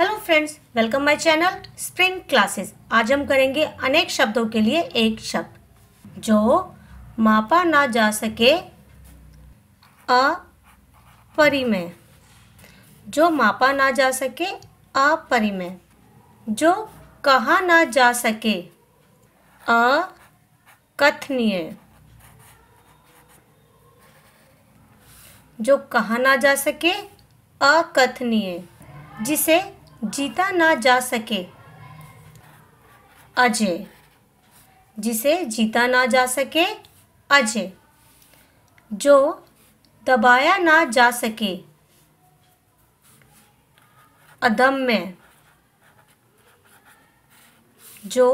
hello friends welcome my channel spring classes आज हम करेंगे अनेक शब्दों के लिए एक शब्द जो मापा ना जा सके अपरिमय जो मापा ना जा सके अपरिमय जो कहा ना जा सके अकथनीय जो कहा ना जा सके अकथनीय जिसे जीता ना जा सके अजय जिसे जीता ना जा सके अजय जो दबाया ना जा सके अदम में जो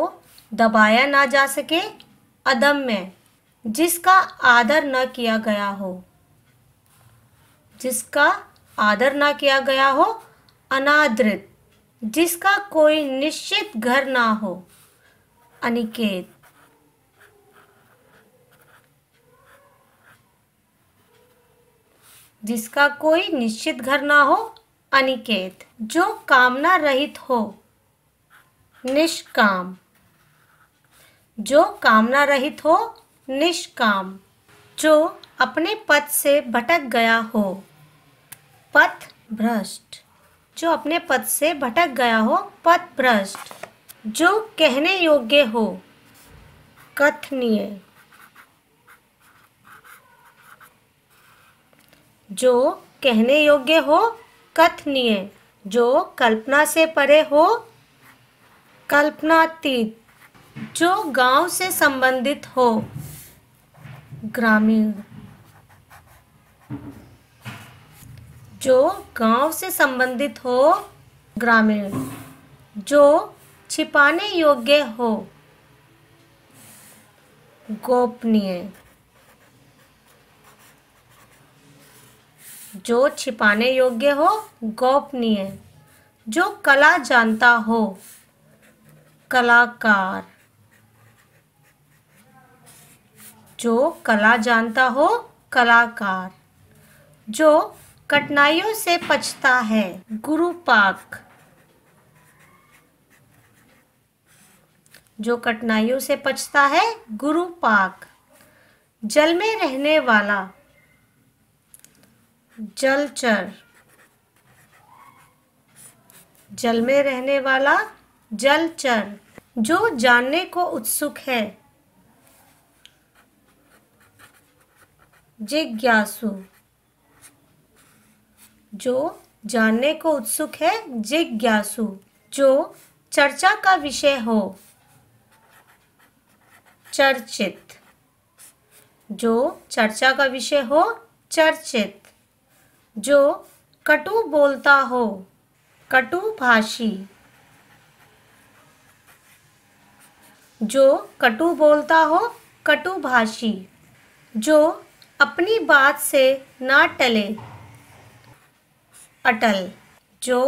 दबाया ना जा सके अदम में जिसका आदर ना किया गया हो जिसका आदर ना किया गया हो अनादृत जिसका कोई निश्चित घर ना हो अनिकेत जिसका कोई निश्चित घर ना हो अनिकेत जो कामना रहित हो निष्काम जो कामना रहित हो निष्काम जो अपने पथ से भटक गया हो पथ भ्रष्ट जो अपने पद से भटक गया हो पद भ्रष्ट जो कहने योग्य हो कथनीय जो कहने योग्य हो कथनीय जो कल्पना से परे हो कल्पनातीत जो गांव से संबंधित हो ग्रामीण जो गांव से संबंधित हो ग्रामीण जो छिपाने योग्य हो गोपनीय जो छिपाने योग्य हो गोपनीय जो कला जानता हो कलाकार जो कला जानता हो कलाकार जो कठिनाइयों से पछता है गुरु पाक जो कठिनाइयों से पछता है गुरु पाक जल में रहने वाला जलचर जल में रहने वाला जलचर जो जानने को उत्सुक है जिज्ञासु जो जानने को उत्सुक है जिज्ञासु जो चर्चा का विषय हो चर्चित जो चर्चा का विषय हो चर्चित जो कटु बोलता हो कटु भाषी जो कटु बोलता हो कटु भाषी जो अपनी बात से ना टले अटल जो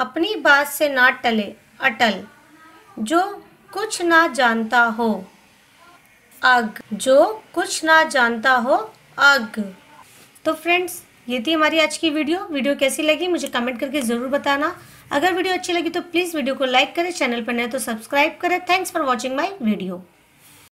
अपनी बात से ना टले अटल जो कुछ ना जानता हो अग जो कुछ ना जानता हो अग तो फ्रेंड्स ये थी हमारी आज की वीडियो वीडियो कैसी लगी मुझे कमेंट करके ज़रूर बताना अगर वीडियो अच्छी लगी तो प्लीज़ वीडियो को लाइक करें चैनल पर नए तो सब्सक्राइब करें thanks for watching my video